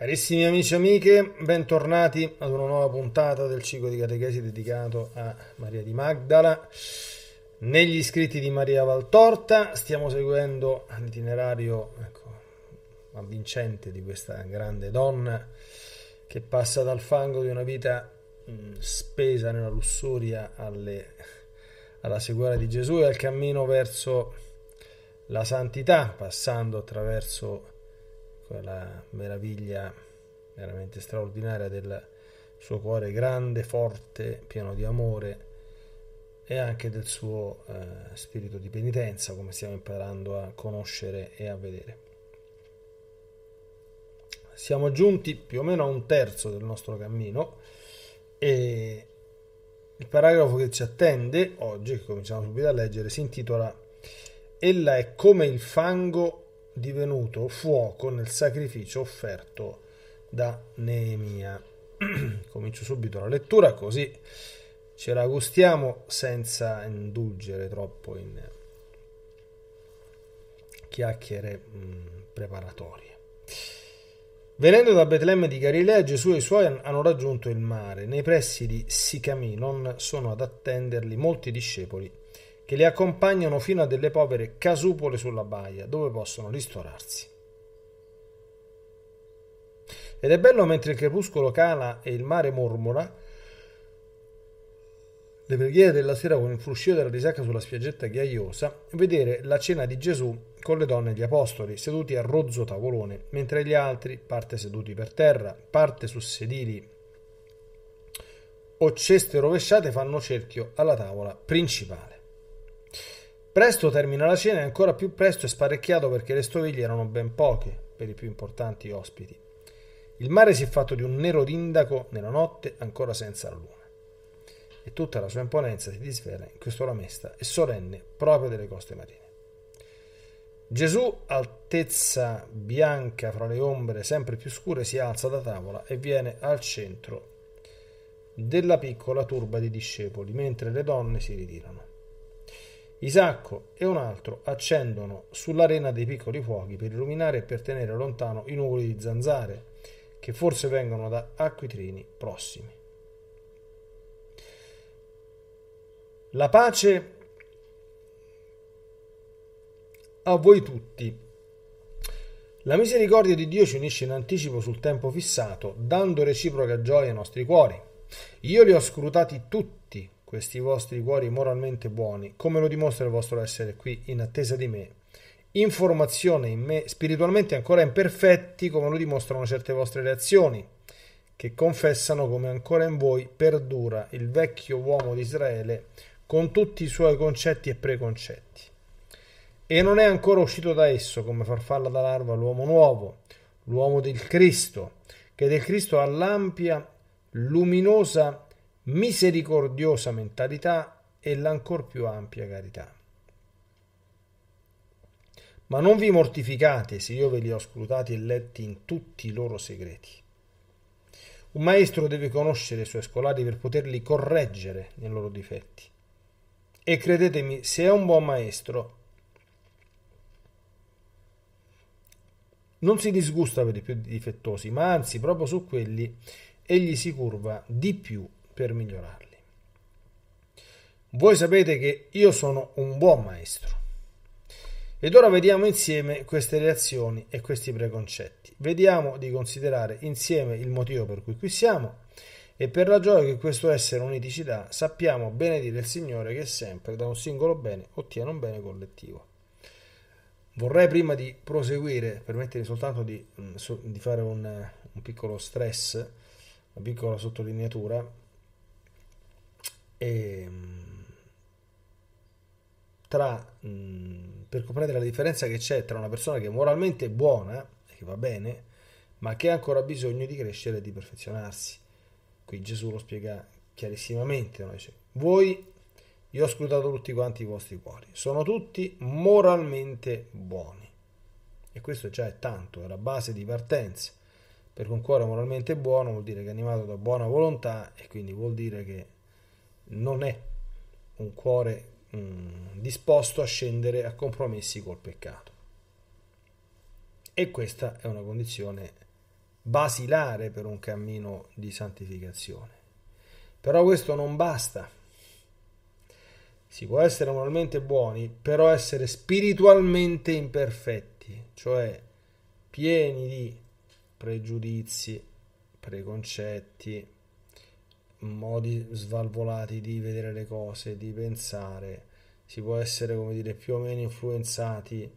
Carissimi amici e amiche, bentornati ad una nuova puntata del ciclo di catechesi dedicato a Maria di Magdala. Negli iscritti di Maria Valtorta stiamo seguendo l'itinerario ecco, avvincente di questa grande donna che passa dal fango di una vita mm, spesa nella lussuria alle, alla seguaria di Gesù e al cammino verso la santità, passando attraverso quella meraviglia veramente straordinaria del suo cuore grande, forte, pieno di amore e anche del suo eh, spirito di penitenza, come stiamo imparando a conoscere e a vedere. Siamo giunti più o meno a un terzo del nostro cammino e il paragrafo che ci attende oggi, che cominciamo subito a leggere, si intitola Ella è come il fango divenuto fuoco nel sacrificio offerto da Neemia. Comincio subito la lettura così ce la gustiamo senza indulgere troppo in chiacchiere mm, preparatorie. Venendo da Betlemme di Galilea, Gesù e i suoi hanno raggiunto il mare. Nei pressi di Sicaminon sono ad attenderli molti discepoli che li accompagnano fino a delle povere casupole sulla baia, dove possono ristorarsi. Ed è bello mentre il crepuscolo cala e il mare mormora, le preghiere della sera con il fruscio della risacca sulla spiaggetta ghiaiosa, vedere la cena di Gesù con le donne e gli apostoli, seduti a rozzo tavolone, mentre gli altri, parte seduti per terra, parte su sedili o ceste rovesciate, fanno cerchio alla tavola principale. Presto termina la cena e ancora più presto è sparecchiato perché le stoviglie erano ben poche per i più importanti ospiti. Il mare si è fatto di un nero d'indaco nella notte ancora senza la luna. E tutta la sua imponenza si disvela in quest'ora mesta e solenne proprio delle coste marine. Gesù, altezza bianca fra le ombre sempre più scure, si alza da tavola e viene al centro della piccola turba di discepoli, mentre le donne si ritirano. Isacco e un altro accendono sull'arena dei piccoli fuochi per illuminare e per tenere lontano i nuvoli di zanzare, che forse vengono da acquitrini prossimi. La pace a voi tutti. La misericordia di Dio ci unisce in anticipo sul tempo fissato, dando reciproca gioia ai nostri cuori. Io li ho scrutati tutti questi vostri cuori moralmente buoni, come lo dimostra il vostro essere qui in attesa di me, informazione in me spiritualmente ancora imperfetti, come lo dimostrano certe vostre reazioni, che confessano come ancora in voi perdura il vecchio uomo di Israele con tutti i suoi concetti e preconcetti. E non è ancora uscito da esso, come farfalla da larva, l'uomo nuovo, l'uomo del Cristo, che del Cristo ha l'ampia, luminosa misericordiosa mentalità e l'ancor più ampia carità. Ma non vi mortificate se io ve li ho scrutati e letti in tutti i loro segreti. Un maestro deve conoscere i suoi scolari per poterli correggere nei loro difetti. E credetemi, se è un buon maestro, non si disgusta per i più difettosi, ma anzi proprio su quelli egli si curva di più per migliorarli. Voi sapete che io sono un buon maestro. Ed ora vediamo insieme queste reazioni e questi preconcetti. Vediamo di considerare insieme il motivo per cui qui siamo e per la gioia che questo essere uniti sappiamo benedire il Signore che sempre da un singolo bene ottiene un bene collettivo. Vorrei prima di proseguire, permettermi soltanto di, mm, di fare un, un, piccolo stress, una piccola sottolineatura, e, ehm, tra, mh, mhmm, per comprendere la differenza che c'è tra una persona che è moralmente è buona, che va bene, ma che ha ancora bisogno di crescere e di perfezionarsi. Qui Gesù lo spiega chiarissimamente, no? Dice, voi, io ho scrutato tutti quanti i vostri cuori, sono tutti moralmente buoni. E questo già è tanto, è la base di partenza. Per un cuore moralmente buono vuol dire che è animato da buona volontà e quindi vuol dire che non è un cuore mh, mm, disposto a scendere a compromessi col peccato. E questa è una condizione basilare per un cammino di santificazione. Però questo non basta. Si può essere moralmente buoni, però essere spiritualmente imperfetti, cioè pieni di pregiudizi, preconcetti, modi svalvolati di vedere le cose, di pensare, si può essere come dire più o meno influenzati,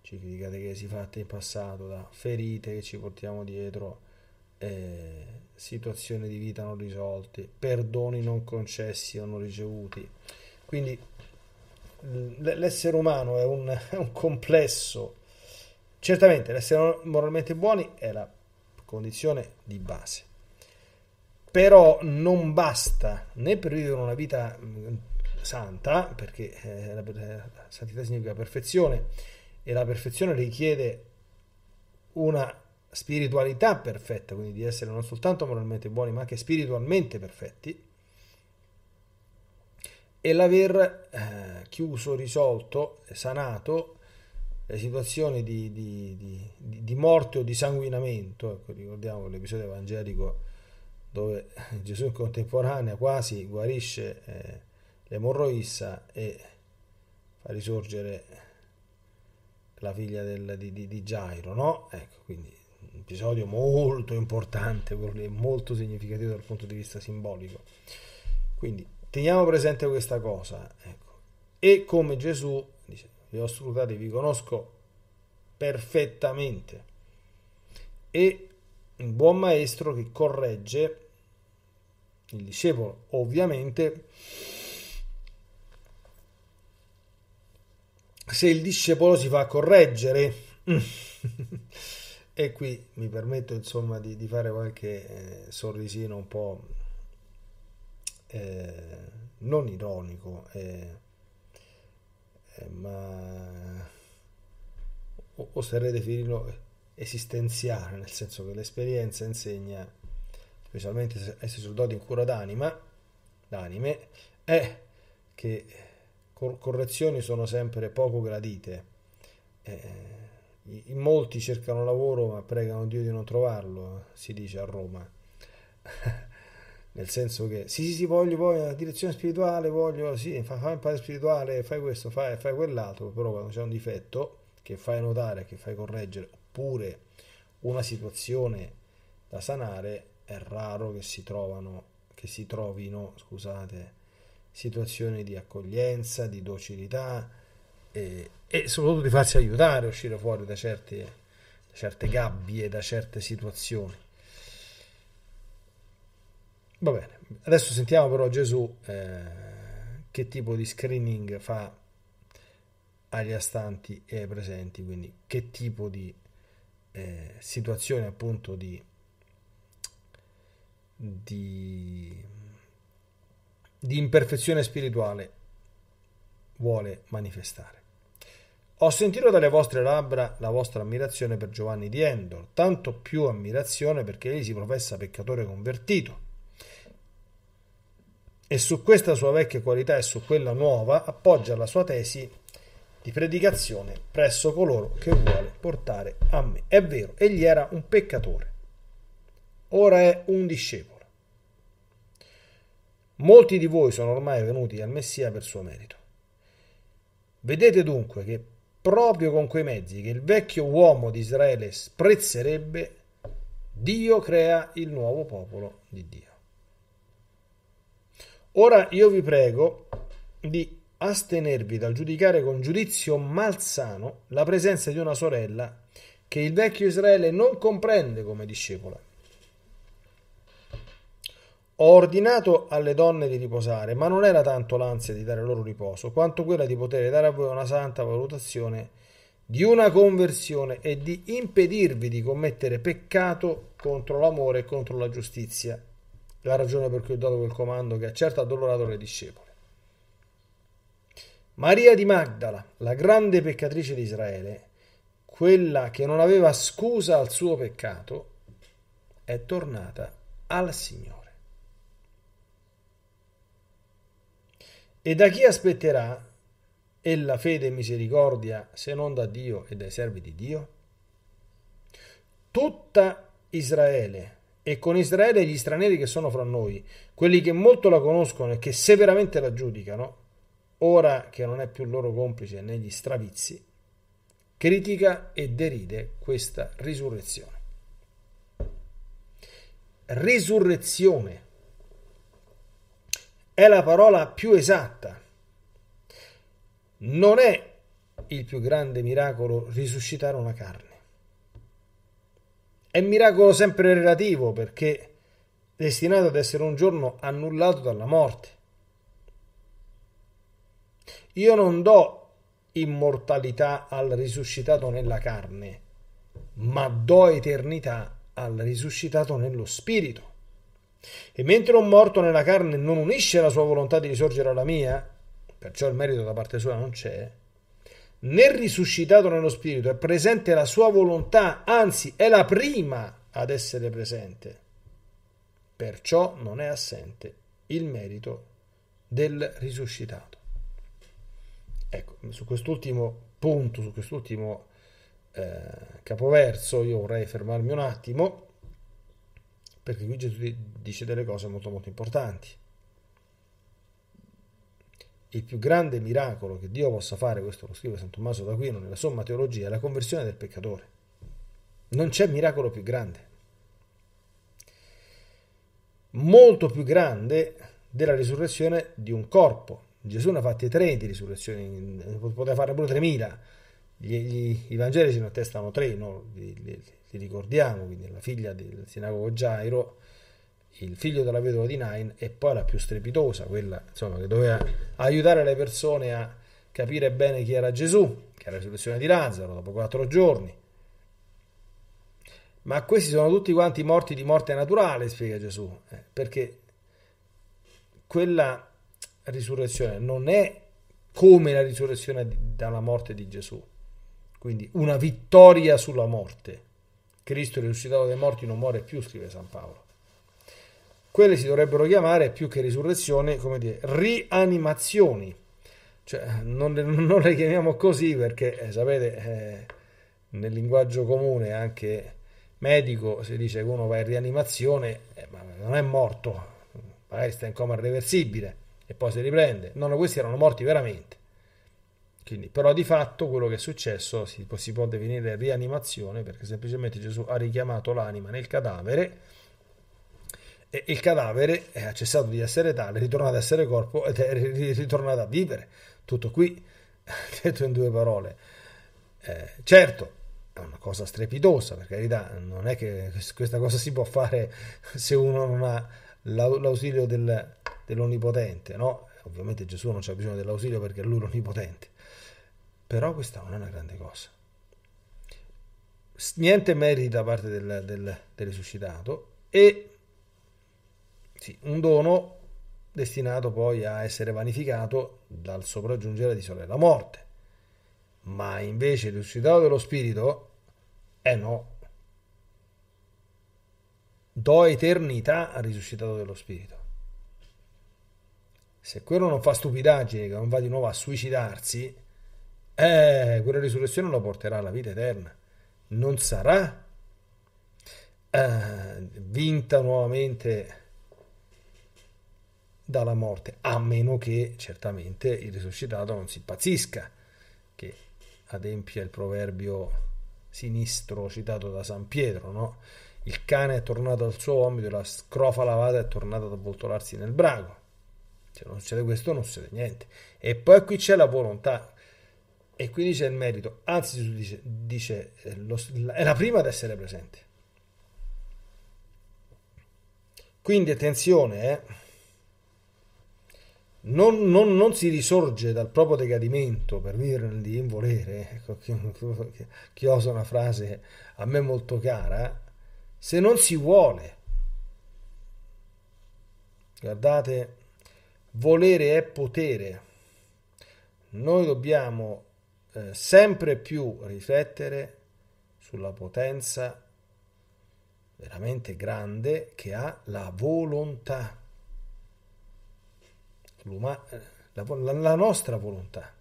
ci criticate che si fatte in passato, da ferite che ci portiamo dietro, eh, situazioni di vita non risolte, perdoni non concessi o non ricevuti. Quindi l'essere umano è un, è un complesso. Certamente l'essere moralmente buoni è la condizione di base però non basta né per vivere una vita mm, santa, perché eh, la, eh, la santità significa perfezione e la perfezione richiede una spiritualità perfetta, quindi di essere non soltanto moralmente buoni, ma anche spiritualmente perfetti, e l'aver eh, chiuso, risolto, sanato le situazioni di, di, di, di morte o di sanguinamento, ecco, ricordiamo l'episodio evangelico dove Gesù in contemporanea quasi guarisce eh, l'emorroissa e fa risorgere la figlia del, di, di, di, Gairo, no? Ecco, quindi un episodio molto importante, molto significativo dal punto di vista simbolico. Quindi teniamo presente questa cosa, ecco. E come Gesù dice, vi ho salutati, vi conosco perfettamente. E un buon maestro che corregge il discepolo. Ovviamente, se il discepolo si fa correggere, e qui mi permetto insomma di, di fare qualche eh, sorrisino un po' eh, non ironico, eh, eh ma oserei definirlo eh, esistenziale, nel senso che l'esperienza insegna specialmente ai sacerdoti in cura d'anima, d'anime, è che correzioni sono sempre poco gradite. Eh, in molti cercano lavoro ma pregano Dio di non trovarlo, si dice a Roma. Nel senso che sì, sì, sì, voglio, voglio una direzione spirituale, voglio, sì, fai, fai un padre spirituale, fai questo, fai, fai quell'altro, però quando c'è un difetto che fai notare, che fai correggere, oppure una situazione da sanare, è raro che si, trovano, che si trovino scusate, situazioni di accoglienza, di docilità e, e soprattutto di farsi aiutare a uscire fuori da, certi, da certe gabbie, da certe situazioni. Va bene, adesso sentiamo però Gesù eh, che tipo di screening fa agli astanti e ai presenti, quindi che tipo di eh, situazione appunto di di, di imperfezione spirituale vuole manifestare. Ho sentito dalle vostre labbra la vostra ammirazione per Giovanni di Endor, tanto più ammirazione perché egli si professa peccatore convertito. E su questa sua vecchia qualità e su quella nuova appoggia la sua tesi di predicazione presso coloro che vuole portare a me. È vero, egli era un peccatore, ora è un discepolo. Molti di voi sono ormai venuti al Messia per suo merito. Vedete dunque che proprio con quei mezzi che il vecchio uomo di Israele sprezzerebbe, Dio crea il nuovo popolo di Dio. Ora io vi prego di astenervi dal giudicare con giudizio malsano la presenza di una sorella che il vecchio Israele non comprende come discepola ho ordinato alle donne di riposare, ma non era tanto l'ansia di dare loro riposo, quanto quella di poter dare a voi una santa valutazione di una conversione e di impedirvi di commettere peccato contro l'amore e contro la giustizia. La ragione per cui ho dato quel comando che ha certo addolorato le discepole. Maria di Magdala, la grande peccatrice di Israele, quella che non aveva scusa al suo peccato, è tornata al Signore. E da chi aspetterà ella fede e misericordia se non da Dio e dai servi di Dio? Tutta Israele, e con Israele gli stranieri che sono fra noi, quelli che molto la conoscono e che severamente la giudicano, ora che non è più loro complice negli stravizi, critica e deride questa risurrezione. Risurrezione è la parola più esatta. Non è il più grande miracolo risuscitare una carne. È un miracolo sempre relativo perché destinato ad essere un giorno annullato dalla morte. Io non do immortalità al risuscitato nella carne, ma do eternità al risuscitato nello spirito. E mentre un morto nella carne non unisce la sua volontà di risorgere alla mia, perciò il merito da parte sua non c'è, nel risuscitato nello spirito è presente la sua volontà, anzi è la prima ad essere presente. Perciò non è assente il merito del risuscitato. Ecco, su quest'ultimo punto, su quest'ultimo eh, capoverso, io vorrei fermarmi un attimo perché qui Gesù dice delle cose molto molto importanti. Il più grande miracolo che Dio possa fare, questo lo scrive San Tommaso d'Aquino nella Somma Teologia, è la conversione del peccatore. Non c'è miracolo più grande. Molto più grande della risurrezione di un corpo. Gesù ne ha fatte tre di risurrezioni, poteva fare pure 3.000. Gli, gli, I Vangeli ce ne attestano tre, no? Gli, li ricordiamo, quindi la figlia del sinagogo Gairo, il figlio della vedova di Nain e poi la più strepitosa, quella insomma, che doveva aiutare le persone a capire bene chi era Gesù, che era la risurrezione di Lazzaro dopo quattro giorni. Ma questi sono tutti quanti morti di morte naturale, spiega Gesù, eh, perché quella risurrezione non è come la risurrezione dalla morte di Gesù, quindi una vittoria sulla morte Cristo risuscitato dai morti non muore più, scrive San Paolo. Quelle si dovrebbero chiamare più che risurrezione, come dire, rianimazioni. Cioè, non, non le chiamiamo così perché, eh, sapete, eh, nel linguaggio comune anche medico si dice che uno va in rianimazione, eh, ma non è morto, magari sta in coma irreversibile e poi si riprende. No, no, questi erano morti veramente. Quindi, però di fatto quello che è successo si può, si può definire rianimazione perché semplicemente Gesù ha richiamato l'anima nel cadavere e il cadavere ha cessato di essere tale, è ritornato ad essere corpo ed è ritornato a vivere. Tutto qui, detto in due parole. Eh, certo, è una cosa strepitosa, per carità, non è che questa cosa si può fare se uno non ha l'ausilio del, dell'Onnipotente, no? Ovviamente Gesù non c'ha bisogno dell'ausilio perché è lui l'Onnipotente però questa non è una grande cosa. Niente meriti da parte del, del, del risuscitato e sì, un dono destinato poi a essere vanificato dal sopraggiungere di sorella morte. Ma invece il risuscitato dello spirito, eh no, do eternità al risuscitato dello spirito. Se quello non fa stupidaggine, che non va di nuovo a suicidarsi, eh, quella risurrezione lo porterà alla vita eterna. Non sarà eh, vinta nuovamente dalla morte, a meno che certamente il risuscitato non si impazzisca, che adempia il proverbio sinistro citato da San Pietro, no? Il cane è tornato al suo omito la scrofa lavata è tornata ad avvoltolarsi nel brago. Se non succede questo non succede niente. E poi qui c'è la volontà. E quindi c'è il merito, anzi Gesù dice, dice eh, è la prima ad essere presente. Quindi attenzione, eh? non, non, non, si risorge dal proprio decadimento, per dirlo di involere, ecco, chi, chi osa una frase a me molto cara, se non si vuole. Guardate, volere è potere. Noi dobbiamo eh, sempre più riflettere sulla potenza veramente grande che ha la volontà, eh, la, la, la nostra volontà.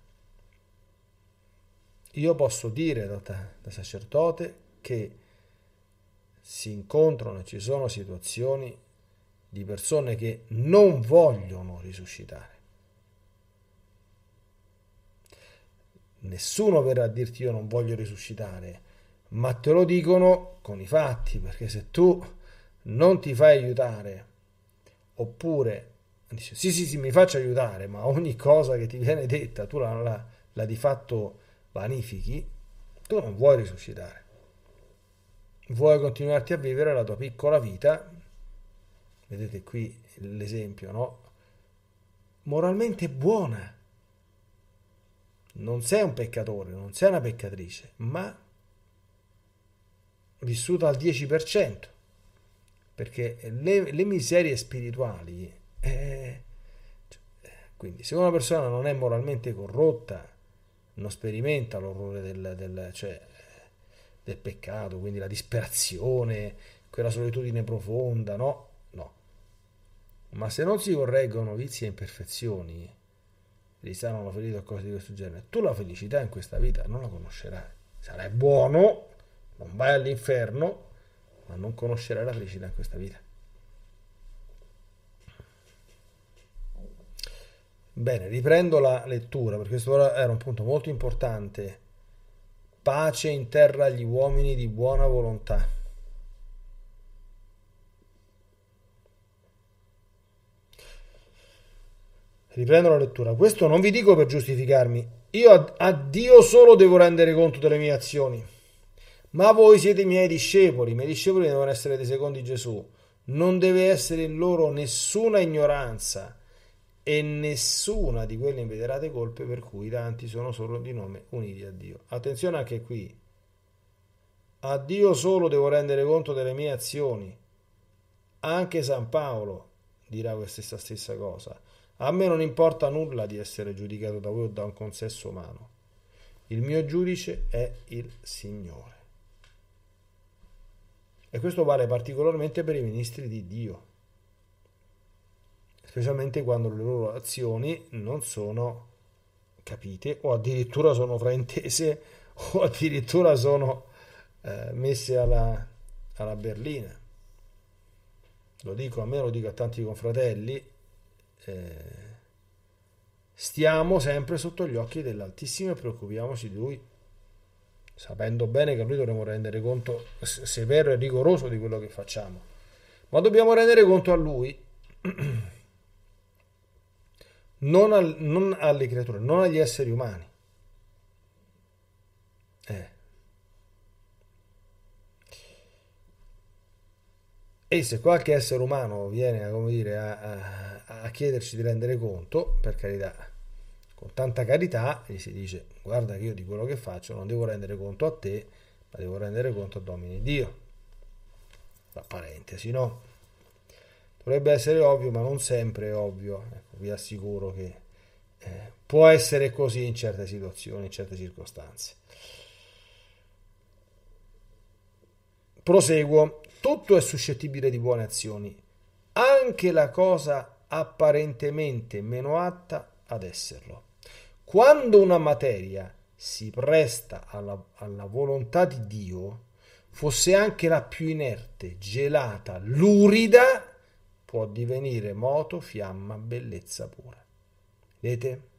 Io posso dire da, da sacerdote che si incontrano e ci sono situazioni di persone che non vogliono risuscitare nessuno verrà a dirti io non voglio risuscitare, ma te lo dicono con i fatti, perché se tu non ti fai aiutare, oppure dici sì sì sì mi faccio aiutare, ma ogni cosa che ti viene detta tu la, la, la di fatto vanifichi, tu non vuoi risuscitare. Vuoi continuarti a vivere la tua piccola vita, vedete qui l'esempio, no? Moralmente buona non sei un peccatore, non sei una peccatrice, ma vissuta al 10%, perché le, le miserie spirituali, eh, quindi se una persona non è moralmente corrotta, non sperimenta l'orrore del, del, cioè, del peccato, quindi la disperazione, quella solitudine profonda, no? No. Ma se non si correggono vizi e imperfezioni, risanano ferite o cose di questo genere. Tu la felicità in questa vita non la conoscerai. Sarai buono, non vai all'inferno, ma non conoscerai la felicità in questa vita. Bene, riprendo la lettura perché questo era un punto molto importante. Pace in terra agli uomini di buona volontà Riprendo la lettura. Questo non vi dico per giustificarmi. Io a Dio solo devo rendere conto delle mie azioni. Ma voi siete i miei discepoli. I miei discepoli devono essere dei secondi Gesù. Non deve essere in loro nessuna ignoranza e nessuna di quelle inveterate colpe per cui tanti sono solo di nome uniti a Dio. Attenzione anche qui. A Dio solo devo rendere conto delle mie azioni. Anche San Paolo dirà questa stessa cosa. A me non importa nulla di essere giudicato da voi o da un consesso umano. Il mio giudice è il Signore. E questo vale particolarmente per i ministri di Dio, specialmente quando le loro azioni non sono capite o addirittura sono fraintese o addirittura sono eh, messe alla, alla berlina. Lo dico a me, lo dico a tanti confratelli, eh, stiamo sempre sotto gli occhi dell'Altissimo e preoccupiamoci di Lui, sapendo bene che noi Lui rendere conto severo e rigoroso di quello che facciamo, ma dobbiamo rendere conto a Lui. Non, al, non, alle creature, non agli esseri umani. Eh. E se qualche essere umano viene come dire, a, a chiederci di rendere conto, per carità, con tanta carità, gli si dice guarda che io di quello che faccio non devo rendere conto a te, ma devo rendere conto a Domini Dio. La parentesi, no? Dovrebbe essere ovvio, ma non sempre è ovvio. Ecco, vi assicuro che eh, può essere così in certe situazioni, in certe circostanze. Proseguo. Tutto è suscettibile di buone azioni. Anche la cosa apparentemente meno atta ad esserlo. Quando una materia si presta alla, alla volontà di Dio, fosse anche la più inerte, gelata, lurida, può divenire moto, fiamma, bellezza pura. Vedete?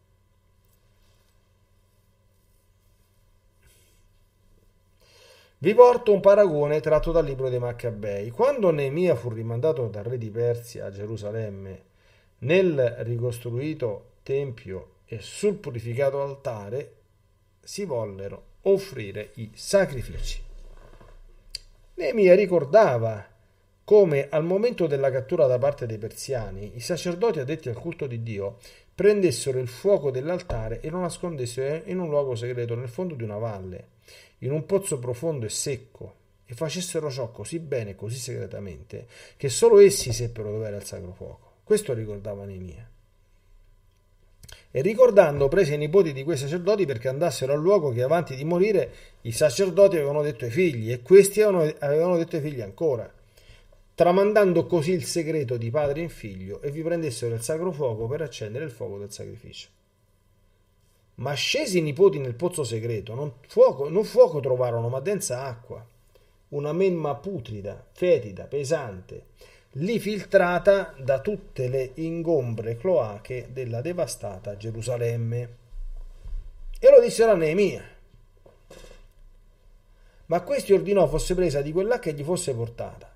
Vi porto un paragone tratto dal libro dei Maccabei. Quando Neemia fu rimandato dal re di Persia a Gerusalemme nel ricostruito tempio e sul purificato altare si vollero offrire i sacrifici. Nemia ricordava come al momento della cattura da parte dei persiani i sacerdoti addetti al culto di Dio prendessero il fuoco dell'altare e lo nascondessero in un luogo segreto nel fondo di una valle, in un pozzo profondo e secco, e facessero ciò così bene e così segretamente che solo essi seppero dov'era il sacro fuoco. Questo ricordava Nemia. E ricordando prese i nipoti di quei sacerdoti perché andassero al luogo che avanti di morire i sacerdoti avevano detto ai figli e questi avevano, avevano detto ai figli ancora, tramandando così il segreto di padre in figlio e vi prendessero il sacro fuoco per accendere il fuoco del sacrificio. Ma scesi i nipoti nel pozzo segreto, non fuoco, non fuoco trovarono, ma densa acqua, una memma putrida, fetida, pesante, lì filtrata da tutte le ingombre cloache della devastata Gerusalemme. E lo dissero a Neemia. Ma questi ordinò fosse presa di quella che gli fosse portata.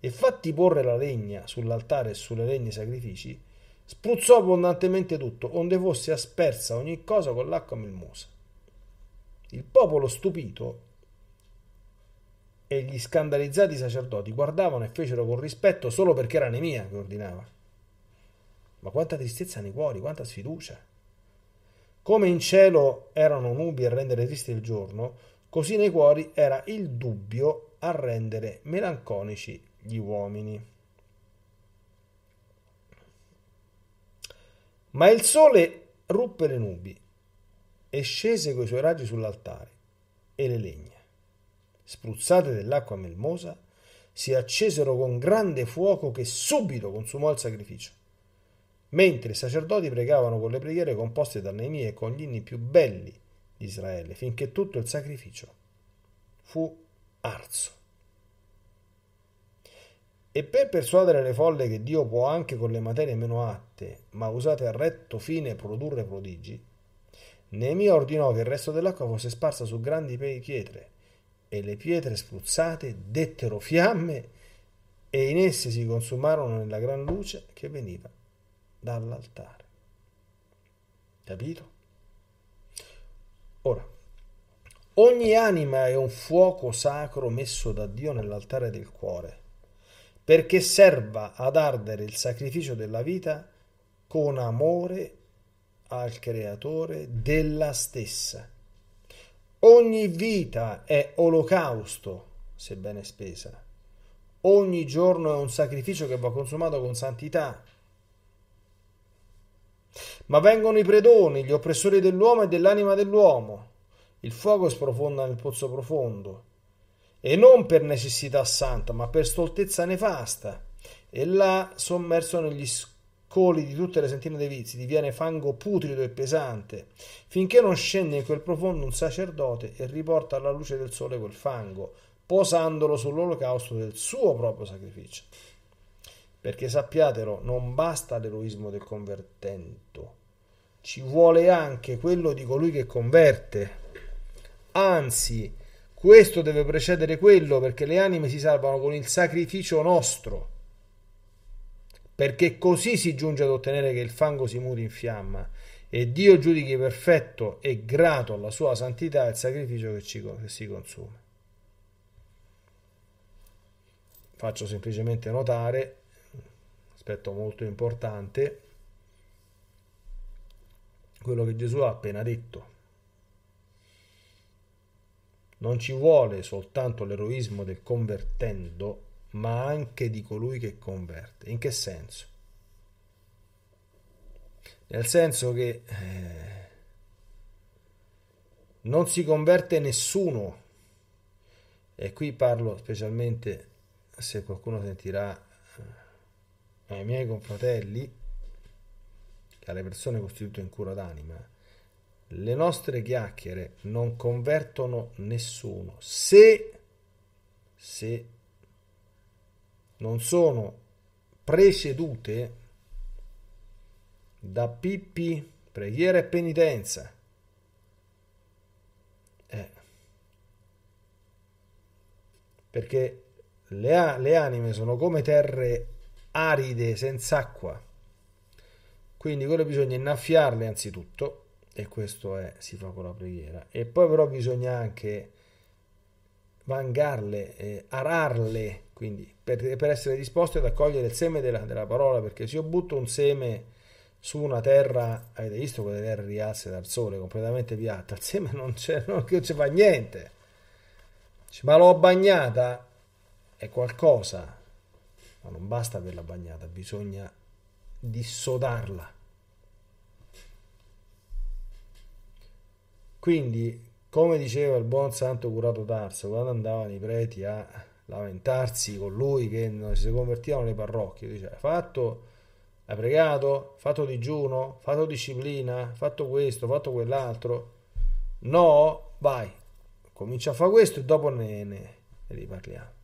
E fatti porre la legna sull'altare e sulle legne sacrifici, spruzzò abbondantemente tutto, onde fosse aspersa ogni cosa con l'acqua melmosa. Il popolo stupito e gli scandalizzati sacerdoti guardavano e fecero con rispetto solo perché era Nemia che ordinava. Ma quanta tristezza nei cuori, quanta sfiducia. Come in cielo erano nubi a rendere triste il giorno, così nei cuori era il dubbio a rendere melanconici gli uomini. Ma il sole ruppe le nubi e scese coi suoi raggi sull'altare e le legna spruzzate dell'acqua melmosa, si accesero con grande fuoco che subito consumò il sacrificio. Mentre i sacerdoti pregavano con le preghiere composte da Neemia e con gli inni più belli di Israele, finché tutto il sacrificio fu arso. E per persuadere le folle che Dio può anche con le materie meno atte, ma usate a retto fine produrre prodigi, Neemia ordinò che il resto dell'acqua fosse sparsa su grandi pietre, e le pietre spruzzate dettero fiamme e in esse si consumarono nella gran luce che veniva dall'altare. Capito? Ora, ogni anima è un fuoco sacro messo da Dio nell'altare del cuore, perché serva ad ardere il sacrificio della vita con amore al creatore della stessa Ogni vita è olocausto, sebbene spesa. Ogni giorno è un sacrificio che va consumato con santità. Ma vengono i predoni, gli oppressori dell'uomo e dell'anima dell'uomo. Il fuoco sprofonda nel pozzo profondo. E non per necessità santa, ma per stoltezza nefasta. E là sommerso negli scopi coli di tutte le sentine dei vizi, diviene fango putrido e pesante, finché non scende in quel profondo un sacerdote e riporta alla luce del sole quel fango, posandolo sull'olocausto del suo proprio sacrificio. Perché sappiatelo, non basta l'eroismo del convertente, ci vuole anche quello di colui che converte. Anzi, questo deve precedere quello perché le anime si salvano con il sacrificio nostro perché così si giunge ad ottenere che il fango si muti in fiamma e Dio giudichi perfetto e grato alla sua santità il sacrificio che, ci, che si consuma. Faccio semplicemente notare, aspetto molto importante, quello che Gesù ha appena detto. Non ci vuole soltanto l'eroismo del convertendo ma anche di colui che converte. In che senso? Nel senso che eh, non si converte nessuno, e qui parlo specialmente se qualcuno sentirà eh, ai miei confratelli, alle persone costituite in cura d'anima, le nostre chiacchiere non convertono nessuno se, se non sono precedute da pippi, preghiera e penitenza. Eh. Perché le, le anime sono come terre aride, senza acqua. Quindi quello bisogna innaffiarle anzitutto, e questo è, si fa con la preghiera, e poi però bisogna anche vangarle, eh, ararle quindi per, per essere disposti ad accogliere il seme della, della, parola, perché se io butto un seme su una terra, avete visto quelle terre rialze dal sole, completamente piatta, il seme non, c'è, non ci fa niente, ma l'ho bagnata, è qualcosa, ma non basta averla bagnata, bisogna dissodarla. Quindi, come diceva il buon santo curato Tarso, quando andavano i preti a lamentarsi con lui che non si convertivano le parrocchie, dice hai fatto, hai pregato, fatto digiuno, fatto disciplina, fatto questo, fatto quell'altro, no, vai, comincia a fare questo e dopo ne, ne, ne riparliamo.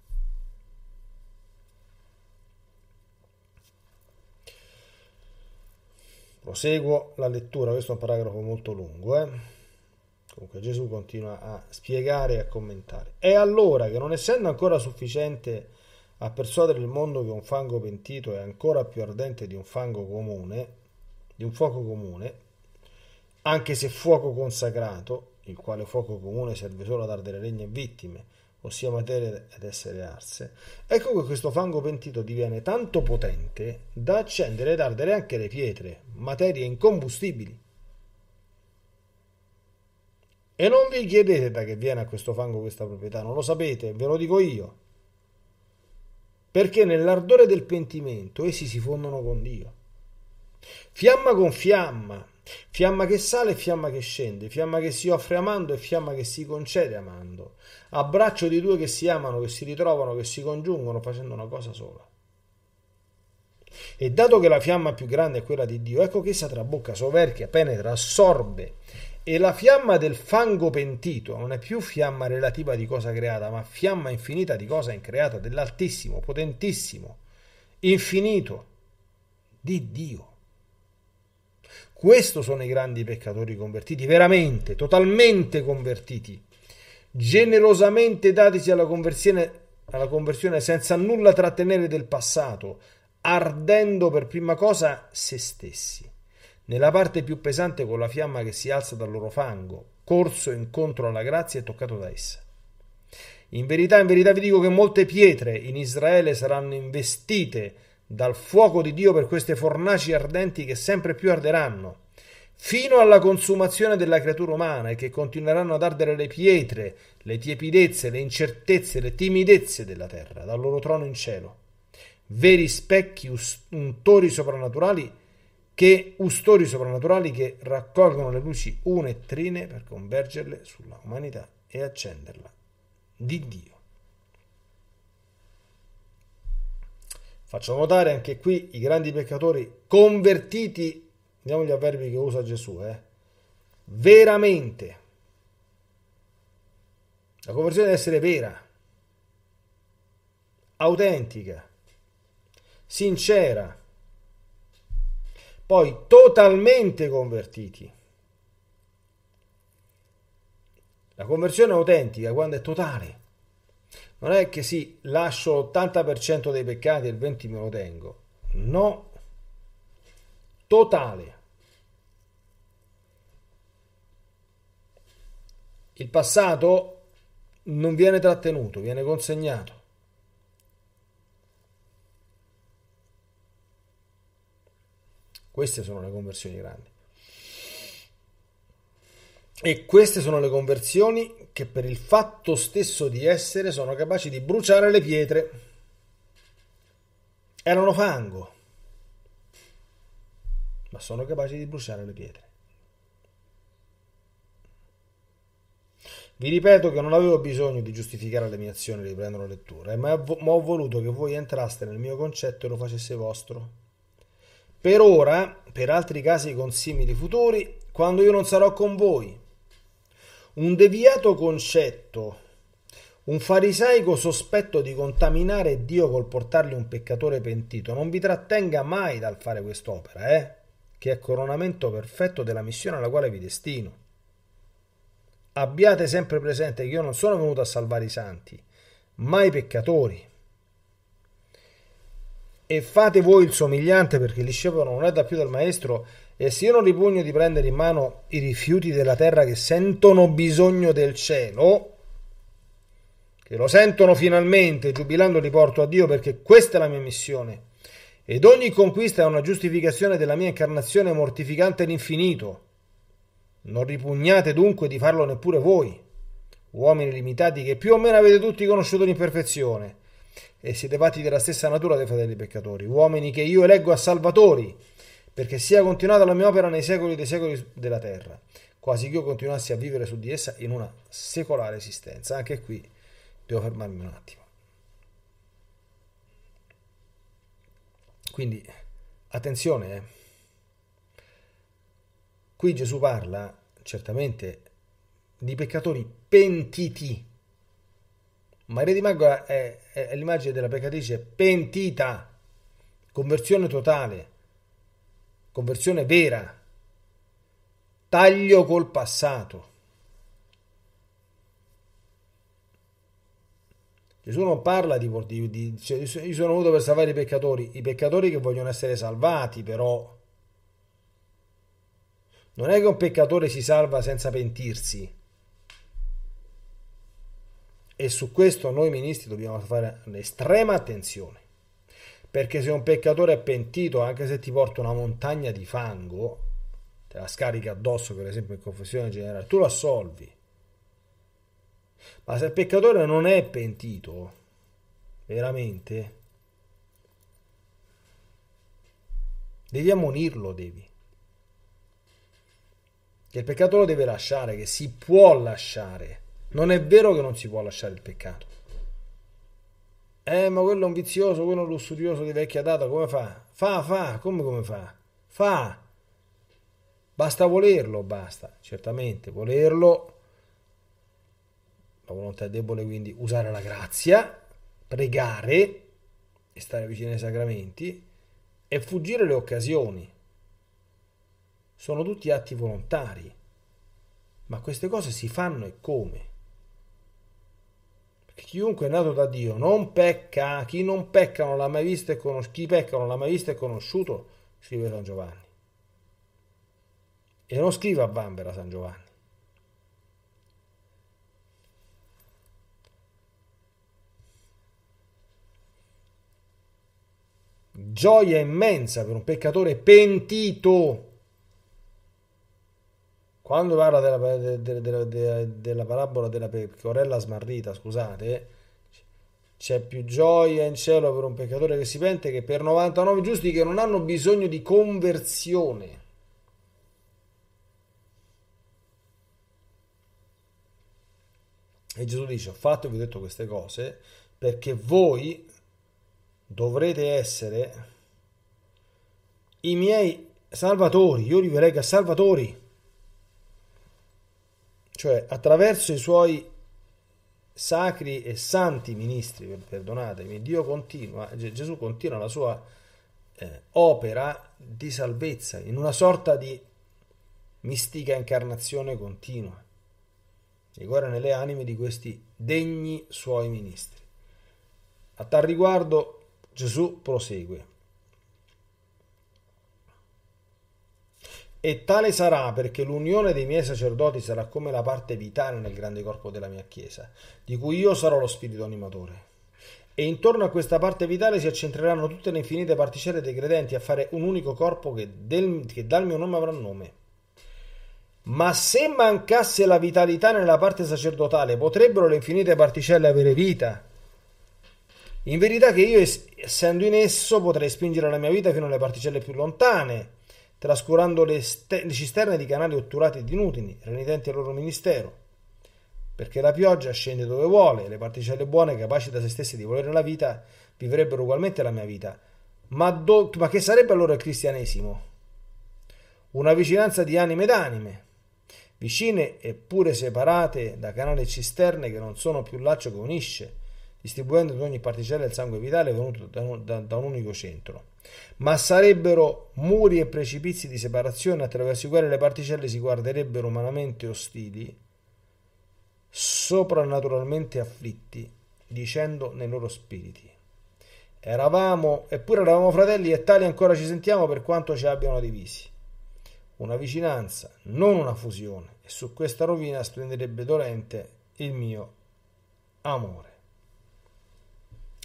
Proseguo la lettura, questo è un paragrafo molto lungo. Eh? Comunque Gesù continua a spiegare e a commentare. E allora che non essendo ancora sufficiente a persuadere il mondo che un fango pentito è ancora più ardente di un fango comune, di un fuoco comune, anche se fuoco consacrato, il quale fuoco comune serve solo ad ardere legna e vittime, ossia materia ed essere arse, ecco che questo fango pentito diviene tanto potente da accendere ed ardere anche le pietre, materie incombustibili e non vi chiedete da che viene a questo fango questa proprietà, non lo sapete, ve lo dico io. Perché nell'ardore del pentimento essi si fondono con Dio. Fiamma con fiamma, fiamma che sale e fiamma che scende, fiamma che si offre amando e fiamma che si concede amando, abbraccio di due che si amano, che si ritrovano, che si congiungono facendo una cosa sola. E dato che la fiamma più grande è quella di Dio, ecco che essa trabocca, soverchia, penetra, assorbe e la fiamma del fango pentito non è più fiamma relativa di cosa creata, ma fiamma infinita di cosa increata, dell'altissimo, potentissimo, infinito, di Dio. Questo sono i grandi peccatori convertiti, veramente, totalmente convertiti, generosamente datisi alla conversione, alla conversione senza nulla trattenere del passato, ardendo per prima cosa se stessi nella parte più pesante con la fiamma che si alza dal loro fango, corso incontro alla grazia e toccato da essa. In verità, in verità vi dico che molte pietre in Israele saranno investite dal fuoco di Dio per queste fornaci ardenti che sempre più arderanno, fino alla consumazione della creatura umana e che continueranno ad ardere le pietre, le tiepidezze, le incertezze, le timidezze della terra, dal loro trono in cielo. Veri specchi untori soprannaturali che ustori soprannaturali che raccolgono le luci une e trine per convergerle sulla umanità e accenderla di Dio. Faccio notare anche qui i grandi peccatori convertiti, vediamo gli avverbi che usa Gesù, eh? veramente. La conversione deve essere vera, autentica, sincera, poi totalmente convertiti. La conversione autentica quando è totale. Non è che sì, lascio l'80% dei peccati e il 20% me lo tengo. No, totale. Il passato non viene trattenuto, viene consegnato. Queste sono le conversioni grandi. E queste sono le conversioni che per il fatto stesso di essere sono capaci di bruciare le pietre. Erano fango, ma sono capaci di bruciare le pietre. Vi ripeto che non avevo bisogno di giustificare le mie azioni, riprendono lettura, eh, ma ho voluto che voi entraste nel mio concetto e lo facesse vostro per ora, per altri casi con simili futuri, quando io non sarò con voi. Un deviato concetto, un farisaico sospetto di contaminare Dio col portargli un peccatore pentito, non vi trattenga mai dal fare quest'opera, eh? che è coronamento perfetto della missione alla quale vi destino. Abbiate sempre presente che io non sono venuto a salvare i santi, ma i peccatori e fate voi il somigliante perché il discepolo non è da più del maestro e se io non ripugno di prendere in mano i rifiuti della terra che sentono bisogno del cielo, che lo sentono finalmente, giubilando li porto a Dio perché questa è la mia missione. Ed ogni conquista è una giustificazione della mia incarnazione mortificante all'infinito. Non ripugnate dunque di farlo neppure voi, uomini limitati che più o meno avete tutti conosciuto l'imperfezione e siete fatti della stessa natura dei fratelli peccatori, uomini che io eleggo a salvatori, perché sia continuata la mia opera nei secoli dei secoli della terra, quasi che io continuassi a vivere su di essa in una secolare esistenza. Anche qui devo fermarmi un attimo. Quindi, attenzione, eh. qui Gesù parla certamente di peccatori pentiti Maria di Magdala è, è, è l'immagine della peccatrice pentita, conversione totale, conversione vera, taglio col passato. Gesù non parla di, di, di cioè, io sono venuto per salvare i peccatori, i peccatori che vogliono essere salvati però. Non è che un peccatore si salva senza pentirsi. E su questo noi ministri dobbiamo fare un'estrema attenzione. Perché se un peccatore è pentito, anche se ti porta una montagna di fango, te la scarica addosso, per esempio in confessione generale, tu lo assolvi. Ma se il peccatore non è pentito, veramente, devi ammonirlo, devi. Che il peccato lo deve lasciare, che si può lasciare. Non è vero che non si può lasciare il peccato. Eh, ma quello è un vizioso, quello è un lussurioso di vecchia data, come fa? Fa, fa, come come fa? Fa. Basta volerlo, basta, certamente, volerlo. La volontà è debole, quindi usare la grazia, pregare e stare vicino ai sacramenti e fuggire le occasioni. Sono tutti atti volontari, ma queste cose si fanno e come? Chiunque è nato da Dio non pecca, chi non pecca non l'ha mai visto e conosciuto, chi pecca non l'ha mai visto e conosciuto, scrive San Giovanni. E non scrive a Bambera San Giovanni. Gioia immensa per un peccatore pentito quando parla della, della, della, della parabola della pecorella smarrita, scusate, c'è più gioia in cielo per un peccatore che si pente che per 99 giusti che non hanno bisogno di conversione. E Gesù dice, ho fatto e vi ho detto queste cose perché voi dovrete essere i miei salvatori, io li relega salvatori cioè attraverso i suoi sacri e santi ministri, perdonatemi, Dio continua, Gesù continua la sua eh, opera di salvezza in una sorta di mistica incarnazione continua che guarda nelle anime di questi degni suoi ministri. A tal riguardo Gesù prosegue. E tale sarà perché l'unione dei miei sacerdoti sarà come la parte vitale nel grande corpo della mia Chiesa, di cui io sarò lo spirito animatore. E intorno a questa parte vitale si accentreranno tutte le infinite particelle dei credenti a fare un unico corpo che, del, che dal mio nome avrà nome. Ma se mancasse la vitalità nella parte sacerdotale, potrebbero le infinite particelle avere vita? In verità che io, essendo in esso, potrei spingere la mia vita fino alle particelle più lontane, trascurando le, ste- le cisterne di canali otturati ed inutili, renitenti al loro ministero. Perché la pioggia scende dove vuole, le particelle buone, capaci da se stesse di volere la vita, vivrebbero ugualmente la mia vita. Ma, do- ma che sarebbe allora il cristianesimo? Una vicinanza di anime ed anime, vicine eppure separate da canali e cisterne che non sono più laccio che unisce, distribuendo ad ogni particella il sangue vitale venuto da un, da, da un unico centro. Ma sarebbero muri e precipizi di separazione attraverso i quali le particelle si guarderebbero umanamente ostili, soprannaturalmente afflitti, dicendo nei loro spiriti. Eravamo, eppure eravamo fratelli e tali ancora ci sentiamo per quanto ci abbiano divisi. Una vicinanza, non una fusione, e su questa rovina splenderebbe dolente il mio amore.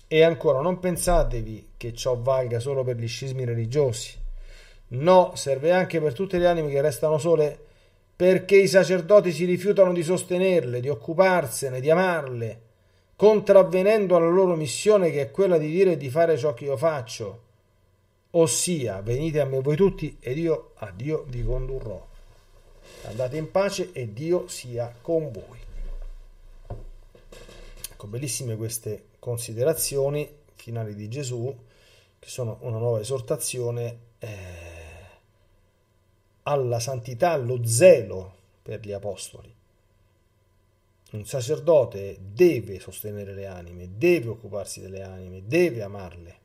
E ancora, non pensatevi che ciò valga solo per gli scismi religiosi. No, serve anche per tutte le anime che restano sole perché i sacerdoti si rifiutano di sostenerle, di occuparsene, di amarle, contravvenendo alla loro missione che è quella di dire e di fare ciò che io faccio. Ossia, venite a me voi tutti ed io a Dio vi condurrò. Andate in pace e Dio sia con voi. Ecco, bellissime queste considerazioni finali di Gesù, che sono una nuova esortazione eh, alla santità, allo zelo per gli apostoli. Un sacerdote deve sostenere le anime, deve occuparsi delle anime, deve amarle,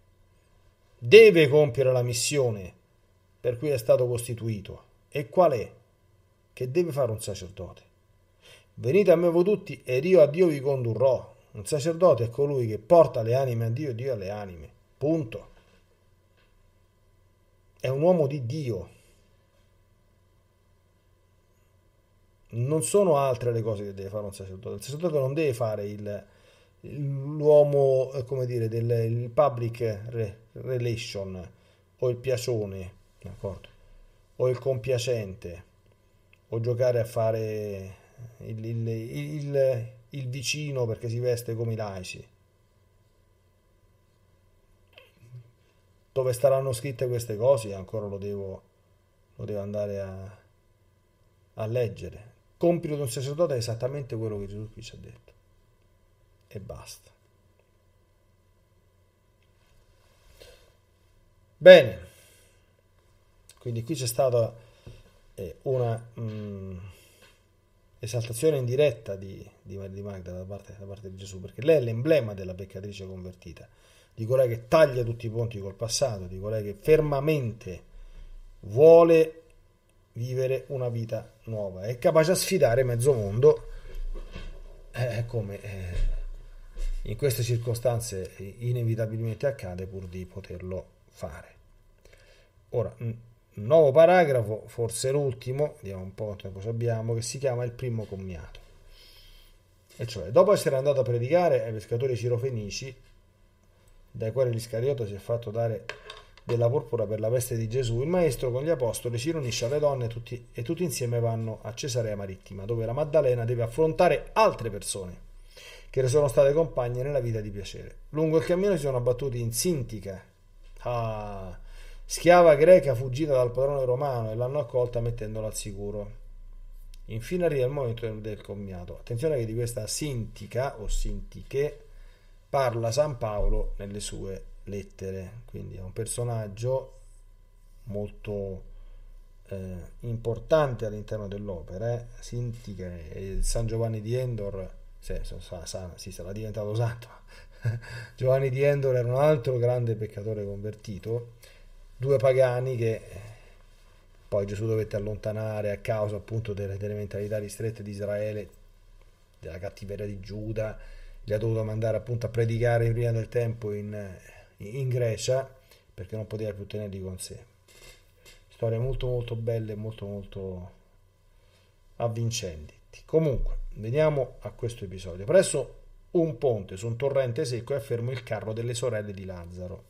deve compiere la missione per cui è stato costituito. E qual è? Che deve fare un sacerdote. Venite a me voi tutti ed io a Dio vi condurrò. Un sacerdote è colui che porta le anime a Dio, e Dio alle anime. Punto. È un uomo di Dio. Non sono altre le cose che deve fare un sacerdote. Il sacerdote non deve fare il, l'uomo, eh, come dire, del public re, relation o il piacione, d'accordo? o il compiacente, o giocare a fare il, il, il, il vicino perché si veste come i laici. Dove staranno scritte queste cose ancora lo devo, lo devo andare a, a leggere. Compito di un sacerdote è esattamente quello che Gesù qui ci ha detto. E basta. Bene, quindi qui c'è stata eh, una... Mh, mm, esaltazione indiretta diretta di, di Magda da parte, da parte, di Gesù, perché lei è l'emblema della peccatrice convertita, di colei che taglia tutti i ponti col passato, di colei che fermamente vuole vivere una vita nuova, è capace a sfidare mezzo mondo eh, eh come eh, in queste circostanze inevitabilmente accade pur di poterlo fare. Ora, mm, nuovo paragrafo, forse l'ultimo, vediamo un po' cosa abbiamo, che si chiama Il primo commiato. E cioè, dopo essere andato a predicare ai pescatori cirofenici, dai quali l'Iscariota si è fatto dare della porpora per la veste di Gesù, il maestro con gli apostoli si riunisce alle donne e tutti, e tutti insieme vanno a Cesarea Marittima, dove la Maddalena deve affrontare altre persone che le sono state compagne nella vita di piacere. Lungo il cammino si sono abbattuti in Sintica, a ah, Schiava greca fuggita dal padrone romano e l'hanno accolta mettendola al sicuro. Infine arriva il momento del commiato. Attenzione che di questa sintica o sintiche parla San Paolo nelle sue lettere, quindi è un personaggio molto eh, importante all'interno dell'opera. Eh? Sintica e San Giovanni di Endor, se, sa, sa, sì, sarà diventato santo, Giovanni di Endor era un altro grande peccatore convertito due pagani che poi Gesù dovette allontanare a causa appunto delle, delle mentalità ristrette di Israele, della cattiveria di Giuda, li ha dovuto mandare appunto a predicare prima del tempo in, in Grecia perché non poteva più tenerli con sé. Storie molto molto belle e molto molto avvincenti. Comunque, veniamo a questo episodio. Presso un ponte su un torrente secco è fermo il carro delle sorelle di Lazzaro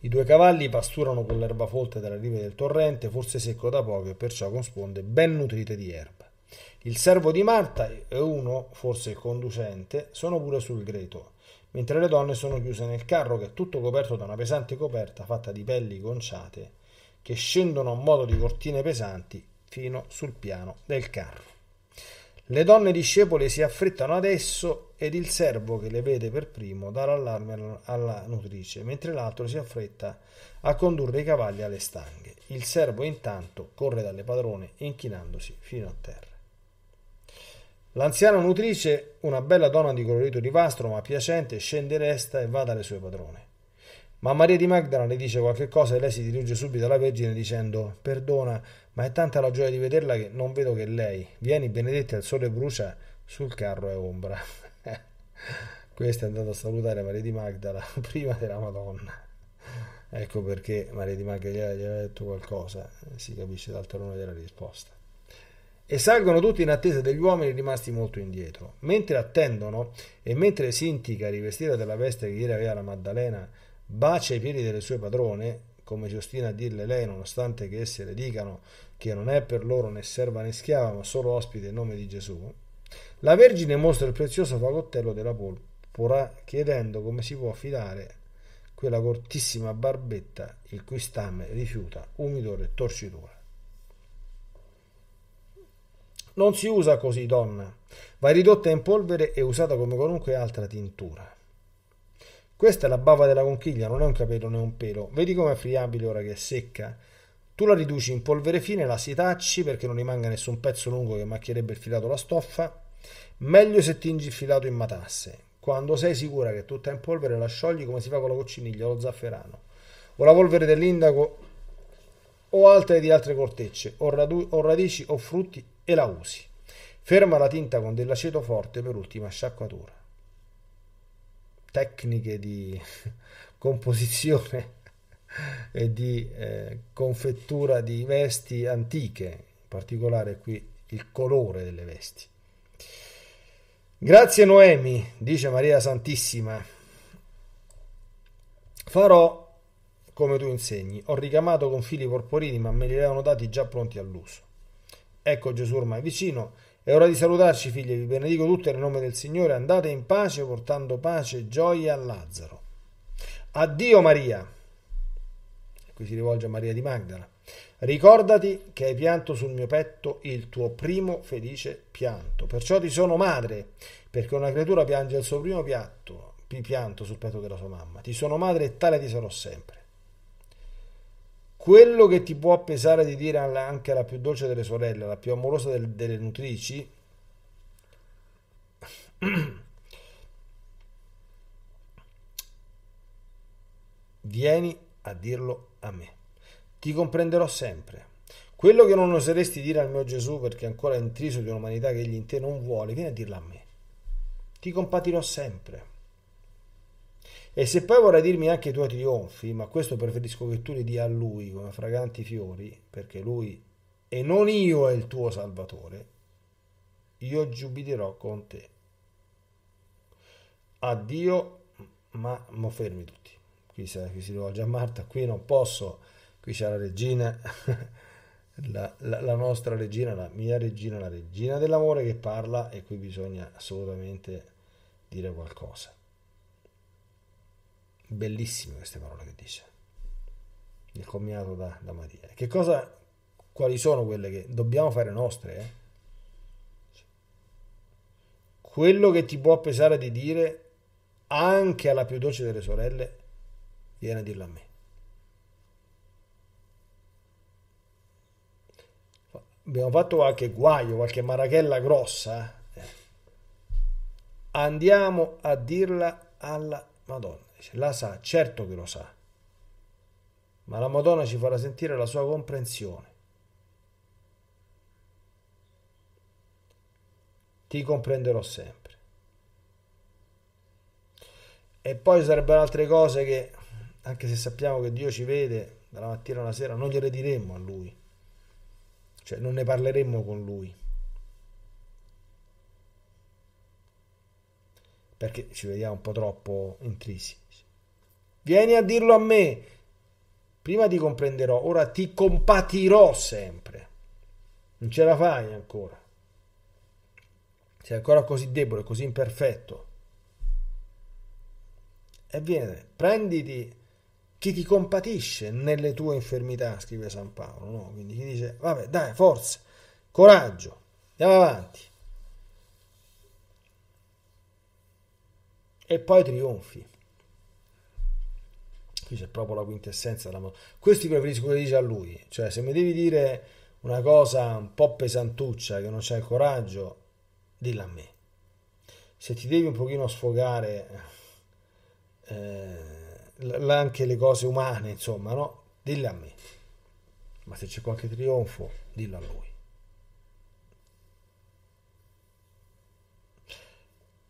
i due cavalli pasturano con l'erba folta della riva del torrente, forse secco da poco e perciò con sponde ben nutrite di erba. Il servo di Marta e uno, forse il conducente, sono pure sul greto, mentre le donne sono chiuse nel carro che è tutto coperto da una pesante coperta fatta di pelli conciate che scendono a modo di cortine pesanti fino sul piano del carro. Le donne discepole si affrettano ad esso ed il servo che le vede per primo dà l'allarme alla nutrice, mentre l'altro si affretta a condurre i cavalli alle stanghe. Il servo intanto corre dalle padrone inchinandosi fino a terra. L'anziana nutrice, una bella donna di colorito rivastro ma piacente, scende resta e va dalle sue padrone. Ma Maria di Magdala le dice qualche cosa e lei si dirige subito alla Vergine dicendo: Perdona, ma è tanta la gioia di vederla che non vedo che lei. Vieni, Benedetta, il sole brucia sul carro è ombra. Questa è andata a salutare Maria di Magdala prima della Madonna. Ecco perché Maria di Magdala gli aveva detto qualcosa, eh, si capisce dal tonone della risposta. E salgono tutti in attesa degli uomini rimasti molto indietro. Mentre attendono e mentre Sintica, rivestita della veste che ieri aveva la Maddalena, bacia i piedi delle sue padrone, come Giustina a dirle lei, nonostante che esse le dicano che non è per loro né serva né schiava, ma solo ospite in nome di Gesù, la Vergine mostra il prezioso fagottello della polpora, chiedendo come si può affidare quella cortissima barbetta il cui stame rifiuta umidore e torcitura. Non si usa così, donna, va ridotta in polvere e usata come qualunque altra tintura. Questa è la bava della conchiglia, non è un capello né un pelo. Vedi com'è friabile ora che è secca? Tu la riduci in polvere fine, la setacci perché non rimanga nessun pezzo lungo che macchierebbe il filato la stoffa. Meglio se tingi il filato in matasse. Quando sei sicura che è tutta in polvere la sciogli come si fa con la cocciniglia o lo zafferano o la polvere dell'indaco o altre di altre cortecce o, radu- o radici o frutti e la usi. Ferma la tinta con dell'aceto forte per ultima sciacquatura tecniche di composizione e di eh, confettura di vesti antiche, in particolare qui il colore delle vesti. Grazie Noemi, dice Maria Santissima, farò come tu insegni, ho ricamato con fili porporini ma me li avevano dati già pronti all'uso. Ecco Gesù ormai vicino è ora di salutarci, figli, vi benedico tutti nel nome del Signore, andate in pace portando pace e gioia a Lazzaro. Addio Maria, qui si rivolge a Maria di Magdala, ricordati che hai pianto sul mio petto il tuo primo felice pianto, perciò ti sono madre, perché una creatura piange il suo primo piatto, pianto sul petto della sua mamma, ti sono madre e tale ti sarò sempre quello che ti può pesare di dire anche alla più dolce delle sorelle, la più amorosa del, delle nutrici, vieni a dirlo a me. Ti comprenderò sempre. Quello che non oseresti dire al mio Gesù perché ancora è intriso di un'umanità che egli in te non vuole, vieni a dirlo a me. Ti compatirò sempre. E se poi vorrai dirmi anche i tuoi trionfi, ma questo preferisco che tu li dia a lui come fraganti fiori, perché lui e non io è il tuo salvatore, io giubilerò con te. Addio, ma mo fermi tutti. Qui, qui si rivolge a Marta, qui non posso, qui c'è la regina, la, la, la nostra regina, la mia regina, la regina dell'amore che parla e qui bisogna assolutamente dire qualcosa. Bellissime queste parole che dice il commiato da, da Maria. Che cosa, quali sono quelle che dobbiamo fare nostre? Eh? Quello che ti può pesare di dire anche alla più dolce delle sorelle, viene a dirlo a me. Abbiamo fatto qualche guaio, qualche marachella grossa. Eh. Andiamo a dirla alla Madonna. Dice, la sa, certo che lo sa. Ma la Madonna ci farà sentire la sua comprensione. Ti comprenderò sempre. E poi sarebbero altre cose che, anche se sappiamo che Dio ci vede dalla mattina alla sera, non gliele diremmo a Lui, cioè non ne parleremmo con Lui. Perché ci vediamo un po' troppo intrisi. Vieni a dirlo a me. Prima ti comprenderò, ora ti compatirò sempre. Non ce la fai ancora. Sei ancora così debole, così imperfetto. E viene, prenditi chi ti compatisce nelle tue infermità, scrive San Paolo. No? Quindi chi dice, vabbè, dai, forza, coraggio, andiamo avanti. E poi trionfi. Qui c'è proprio la quintessenza della moto. Questi preferisco che dice a lui. Cioè, se mi devi dire una cosa un po' pesantuccia, che non c'è il coraggio, dilla a me. Se ti devi un pochino sfogare eh, anche le cose umane, insomma, no? Dilla a me. Ma se c'è qualche trionfo, dillo a lui.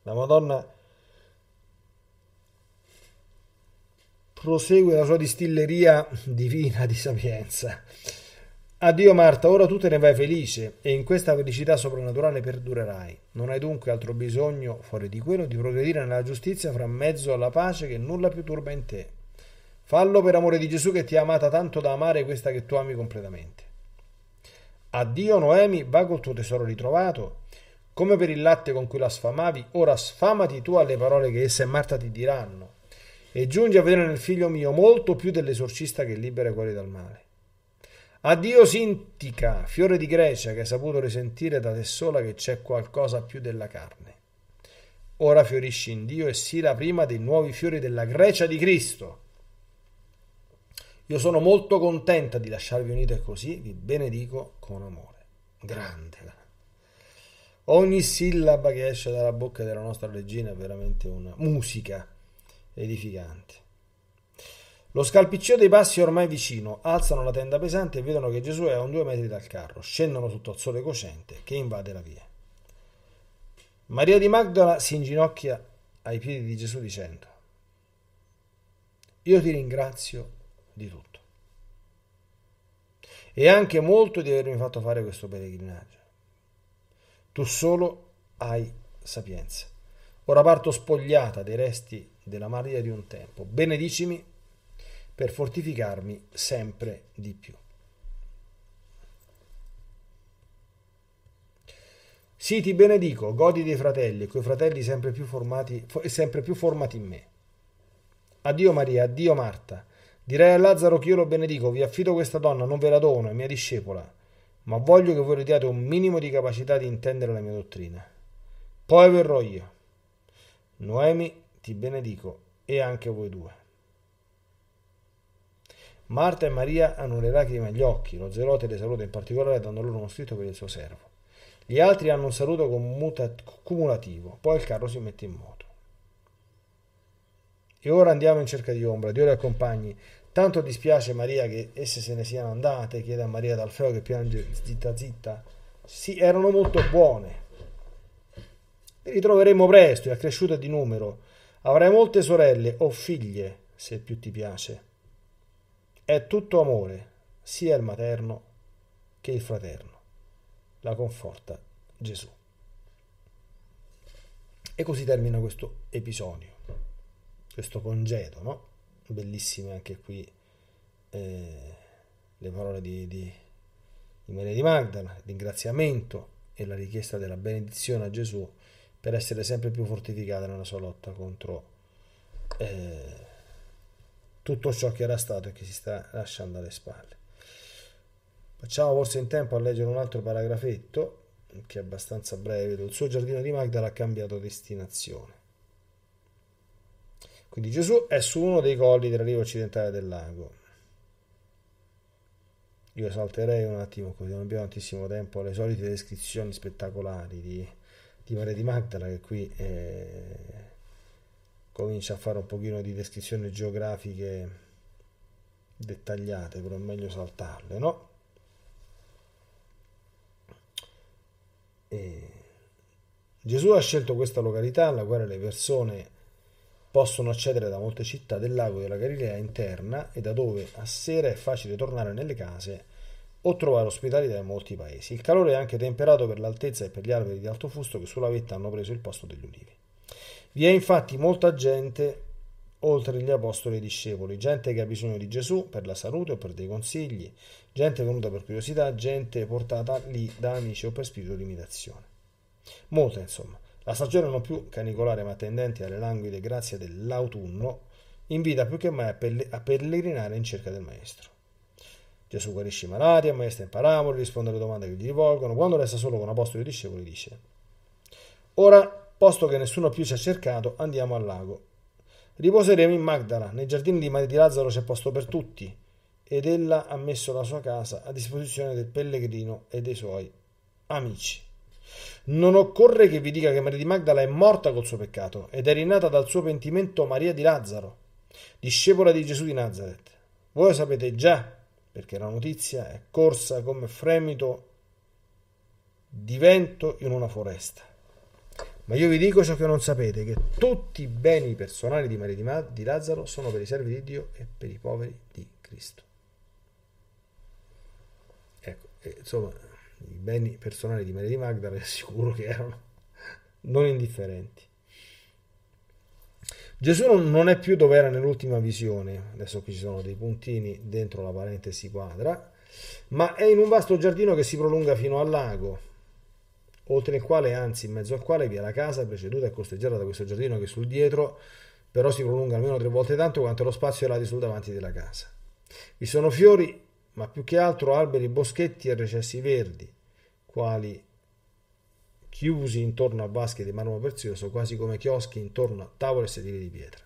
La Madonna prosegue la sua distilleria divina di sapienza. Addio Marta, ora tu te ne vai felice e in questa felicità soprannaturale perdurerai. Non hai dunque altro bisogno, fuori di quello, di progredire nella giustizia fra mezzo alla pace che nulla più turba in te. Fallo per amore di Gesù che ti ha amata tanto da amare questa che tu ami completamente. Addio Noemi, va col tuo tesoro ritrovato. Come per il latte con cui la sfamavi, ora sfamati tu alle parole che essa e Marta ti diranno e giunge a vedere nel figlio mio molto più dell'esorcista che libera i cuori dal male. Addio Sintica, fiore di Grecia, che hai saputo risentire da te sola che c'è qualcosa più della carne. Ora fiorisci in Dio e sii la prima dei nuovi fiori della Grecia di Cristo. Io sono molto contenta di lasciarvi unite così, vi benedico con amore. Grande. Ogni sillaba che esce dalla bocca della nostra regina è veramente una musica edificante. Lo scalpiccio dei passi è ormai vicino, alzano la tenda pesante e vedono che Gesù è a un due metri dal carro, scendono sotto il sole cocente che invade la via. Maria di Magdala si inginocchia ai piedi di Gesù dicendo, io ti ringrazio di tutto e anche molto di avermi fatto fare questo pellegrinaggio. Tu solo hai sapienza. Ora parto spogliata dei resti della Maria di un tempo. Benedicimi per fortificarmi sempre di più. Sì, ti benedico, godi dei fratelli, coi fratelli sempre più formati, sempre più formati in me. Addio Maria, addio Marta. Direi a Lazzaro che io lo benedico, vi affido questa donna, non ve la dono, è mia discepola, ma voglio che voi le diate un minimo di capacità di intendere la mia dottrina. Poi verrò io. Noemi ti benedico e anche voi due. Marta e Maria hanno le lacrime agli occhi, lo zelote le saluta in particolare dando loro uno scritto per il suo servo. Gli altri hanno un saluto cumulativo, poi il carro si mette in moto. E ora andiamo in cerca di ombra, Dio le accompagni. Tanto dispiace Maria che esse se ne siano andate, chiede a Maria d'Alfeo che piange zitta zitta. Sì, erano molto buone. Le ritroveremo presto, è cresciuta di numero Avrai molte sorelle o figlie, se più ti piace. È tutto amore, sia il materno che il fraterno. La conforta Gesù. E così termina questo episodio, questo congedo, no? Bellissime anche qui eh, le parole di, di, di Maria di Magdala, il ringraziamento e la richiesta della benedizione a Gesù per essere sempre più fortificata nella sua lotta contro eh, tutto ciò che era stato e che si sta lasciando alle spalle. Facciamo forse in tempo a leggere un altro paragrafetto che è abbastanza breve. Il suo giardino di Magdala ha cambiato destinazione. Quindi Gesù è su uno dei colli della riva occidentale del lago. Io salterei un attimo, così non abbiamo tantissimo tempo, alle solite descrizioni spettacolari di di Maria di Magdala che qui eh, comincia a fare un pochino di descrizioni geografiche dettagliate, però è meglio saltarle, no? E Gesù ha scelto questa località alla quale le persone possono accedere da molte città del lago della Galilea interna e da dove a sera è facile tornare nelle case o trovare ospitalità in molti paesi. Il calore è anche temperato per l'altezza e per gli alberi di alto fusto che sulla vetta hanno preso il posto degli ulivi. Vi è infatti molta gente oltre gli apostoli e i discepoli, gente che ha bisogno di Gesù per la salute o per dei consigli, gente venuta per curiosità, gente portata lì da amici o per spirito di imitazione. Molta, insomma. La stagione non più canicolare ma tendente alle languide grazie dell'autunno invita più che mai a, pelle- a pellegrinare in cerca del Maestro. Gesù guarisce i malati, ammaestra in parabole, risponde alle domande che gli rivolgono. Quando resta solo con Apostoli e discepoli dice, Ora, posto che nessuno più ci ha cercato, andiamo al lago. Riposeremo in Magdala, nei giardini di, Maria di Lazzaro c'è posto per tutti, ed ella ha messo la sua casa a disposizione del pellegrino e dei suoi amici. Non occorre che vi dica che Maria di Magdala è morta col suo peccato ed è rinata dal suo pentimento Maria di Lazzaro, discepola di Gesù di Nazareth. Voi sapete già perché la notizia è corsa come fremito di vento in una foresta. Ma io vi dico ciò che non sapete, che tutti i beni personali di Maria di, Ma- di Lazzaro sono per i servi di Dio e per i poveri di Cristo. Ecco, e, insomma, i beni personali di Maria di Magdala è sicuro che erano non indifferenti. Gesù non è più dove era nell'ultima visione, adesso qui ci sono dei puntini dentro la parentesi quadra, ma è in un vasto giardino che si prolunga fino al lago, oltre il quale, anzi in mezzo al quale, vi è la casa preceduta e costeggiata da questo giardino che sul dietro però si prolunga almeno tre volte tanto quanto lo spazio è lati sul davanti della casa. Vi sono fiori, ma più che altro alberi, boschetti e recessi verdi, quali chiusi intorno a vasche di marmo prezioso, quasi come chioschi intorno a tavole e sedili di pietra.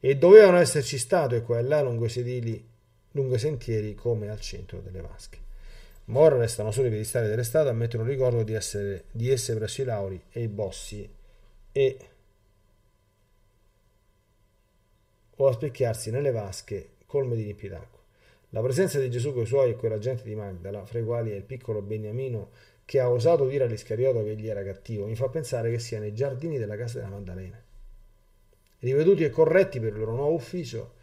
E dovevano esserci statue qua e là lungo i, sedili, lungo i sentieri come al centro delle vasche. Ma ora restano solo i piedestali delle statue a mettere un ricordo di, essere, di esse presso i lauri e i bossi e o a specchiarsi nelle vasche colme di d'acqua. La presenza di Gesù con i suoi e quella gente di Magdala, fra i quali è il piccolo Beniamino che ha osato dire all'Iscariota che gli era cattivo, mi fa pensare che sia nei giardini della casa della Maddalena. Riveduti e corretti per il loro nuovo ufficio,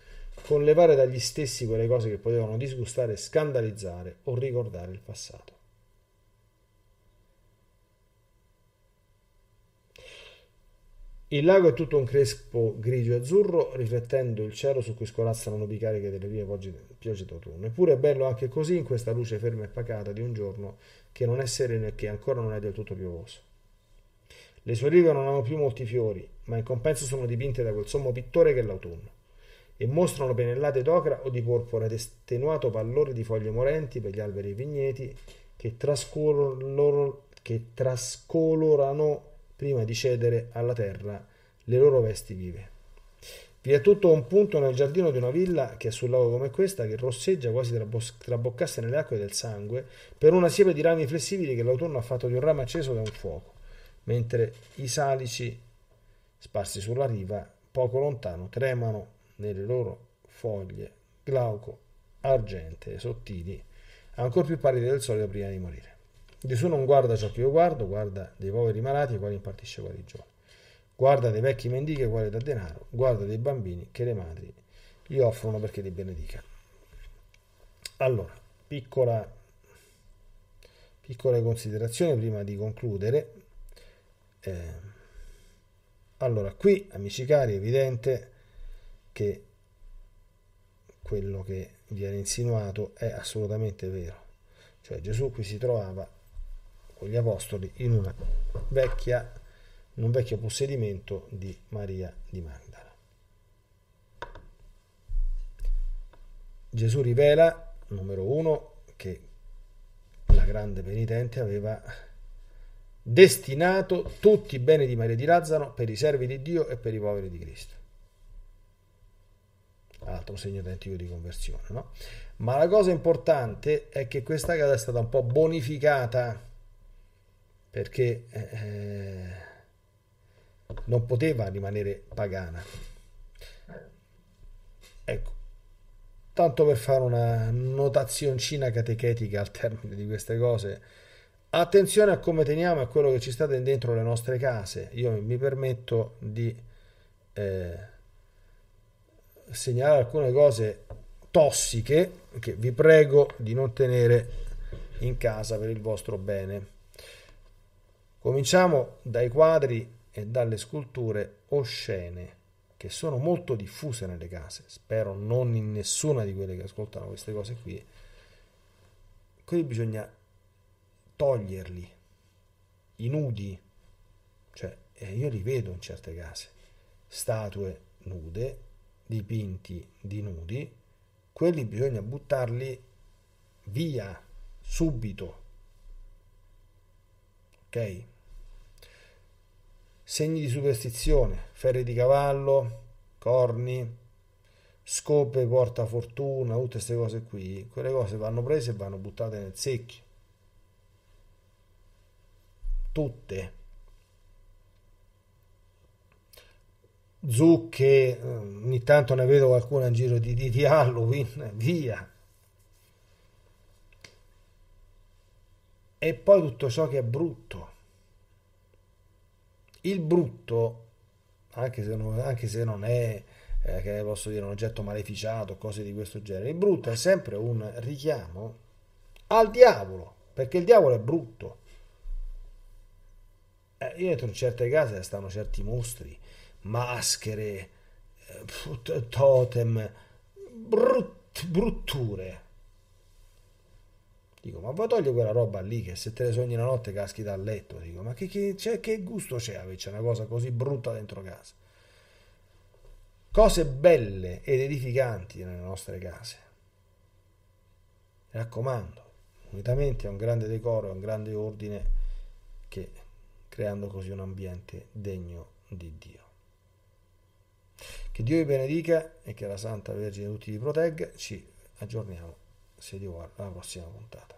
con levare dagli stessi quelle cose che potevano disgustare, scandalizzare o ricordare il passato. Il lago è tutto un crespo grigio-azzurro, riflettendo il cielo su cui scolazzano nubi cariche delle prime piogge d'autunno. Eppure è bello anche così, in questa luce ferma e pacata di un giorno che non è sereno e che ancora non è del tutto piovoso. Le sue rive non hanno più molti fiori, ma in compenso sono dipinte da quel sommo pittore che è l'autunno, e mostrano pennellate d'ocra o di porpora ed estenuato pallore di foglie morenti per gli alberi e i vigneti che, trascolor... che trascolorano prima di cedere alla terra le loro vesti vive. Vi è tutto un punto nel giardino di una villa che è sul lago come questa, che rosseggia quasi trabos- traboccasse nelle acque del sangue, per una siepe di rami flessibili che l'autunno ha fatto di un rame acceso da un fuoco, mentre i salici, sparsi sulla riva, poco lontano, tremano nelle loro foglie glauco, argente, sottili, ancora più pallide del solito prima di morire. Gesù non guarda ciò che io guardo, guarda dei poveri malati ai quali impartisce guarigione. Guarda dei vecchi mendichi che quale dà denaro, guarda dei bambini che le madri gli offrono perché li benedica. Allora, piccola, piccola considerazione prima di concludere. Eh, allora, qui, amici cari, è evidente che quello che viene insinuato è assolutamente vero. Cioè Gesù qui si trovava con gli apostoli in una vecchia in un vecchio possedimento di Maria di Magdala. Gesù rivela, numero uno, che la grande penitente aveva destinato tutti i beni di Maria di Lazzaro per i servi di Dio e per i poveri di Cristo. Altro segno tentativo di conversione, no? Ma la cosa importante è che questa casa è stata un po' bonificata perché... Eh, eh non poteva rimanere pagana. Ecco, tanto per fare una notazioncina catechetica al termine di queste cose, attenzione a come teniamo e a quello che ci sta dentro le nostre case. Io mi permetto di eh, segnalare alcune cose tossiche che vi prego di non tenere in casa per il vostro bene. Cominciamo dai quadri e dalle sculture oscene che sono molto diffuse nelle case, spero non in nessuna di quelle che ascoltano queste cose qui, qui bisogna toglierli, i nudi, cioè io li vedo in certe case, statue nude, dipinti di nudi, quelli bisogna buttarli via subito, ok? segni di superstizione, ferri di cavallo, corni, scope, porta fortuna, tutte queste cose qui, quelle cose vanno prese e vanno buttate nel secchio. Tutte. Zucche, eh, ogni tanto ne vedo qualcuna in giro di, di, di Halloween, via. E poi tutto ciò che è brutto il brutto, anche se non, anche se non è eh, che posso dire un oggetto maleficiato, o cose di questo genere, il brutto è sempre un richiamo al diavolo, perché il diavolo è brutto. Eh, io entro in certe case stanno certi mostri, maschere, eh, totem, brut, brutture Dico, ma poi togli quella roba lì che se te le sogni la notte caschi dal letto. Dico, ma che, che, cioè, che gusto c'è avere una cosa così brutta dentro casa? Cose belle ed edificanti nelle nostre case. Mi raccomando, unitamente a un grande decoro e un grande ordine che creando così un ambiente degno di Dio. Che Dio vi benedica e che la Santa Vergine tutti vi protegga. Ci aggiorniamo se Dio vuole alla prossima puntata.